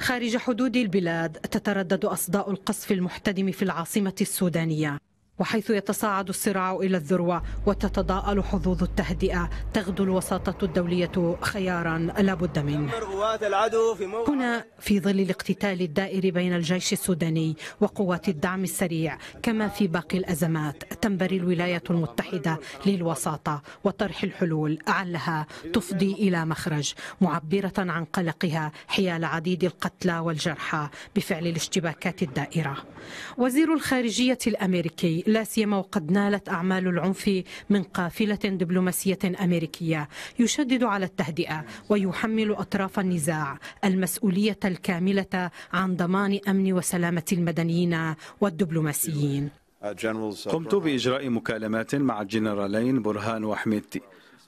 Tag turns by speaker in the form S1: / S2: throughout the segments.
S1: خارج حدود البلاد تتردد أصداء القصف المحتدم في العاصمة السودانية وحيث يتصاعد الصراع إلى الذروة وتتضاءل حظوظ التهدئة تغدو الوساطة الدولية خيارا لا بد منه هنا في ظل الاقتتال الدائر بين الجيش السوداني وقوات الدعم السريع كما في باقي الأزمات تنبري الولايات المتحدة للوساطة وطرح الحلول علها تفضي إلى مخرج معبرة عن قلقها حيال عديد القتلى والجرحى بفعل الاشتباكات الدائرة وزير الخارجية الأمريكي لا سيما وقد نالت أعمال العنف من قافلة دبلوماسية أمريكية يشدد على التهدئة ويحمل أطراف النزاع المسؤولية الكاملة عن ضمان أمن وسلامة المدنيين والدبلوماسيين
S2: قمت بإجراء مكالمات مع الجنرالين برهان وحميدتي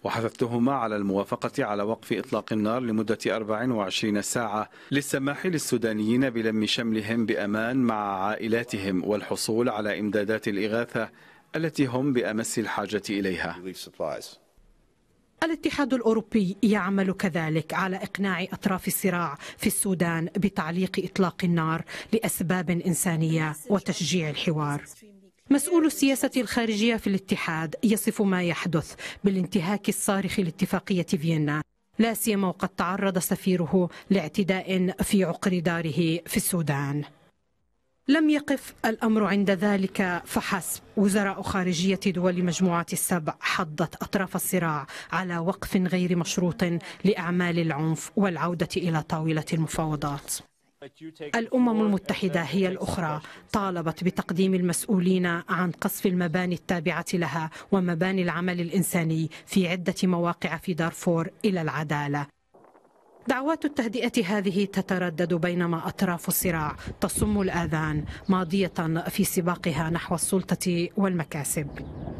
S2: وحثتهما على الموافقة على وقف إطلاق النار لمدة 24 ساعة للسماح للسودانيين بلم شملهم بأمان مع عائلاتهم والحصول على إمدادات الإغاثة التي هم بأمس الحاجة إليها
S1: الاتحاد الاوروبي يعمل كذلك على اقناع اطراف الصراع في السودان بتعليق اطلاق النار لاسباب انسانيه وتشجيع الحوار مسؤول السياسة الخارجية في الاتحاد يصف ما يحدث بالانتهاك الصارخ لاتفاقية فيينا لا سيما وقد تعرض سفيره لاعتداء في عقر داره في السودان لم يقف الامر عند ذلك فحسب وزراء خارجيه دول مجموعه السبع حضت اطراف الصراع على وقف غير مشروط لاعمال العنف والعوده الى طاوله المفاوضات الامم المتحده هي الاخرى طالبت بتقديم المسؤولين عن قصف المباني التابعه لها ومباني العمل الانساني في عده مواقع في دارفور الى العداله دعوات التهدئه هذه تتردد بينما اطراف الصراع تصم الاذان ماضيه في سباقها نحو السلطه والمكاسب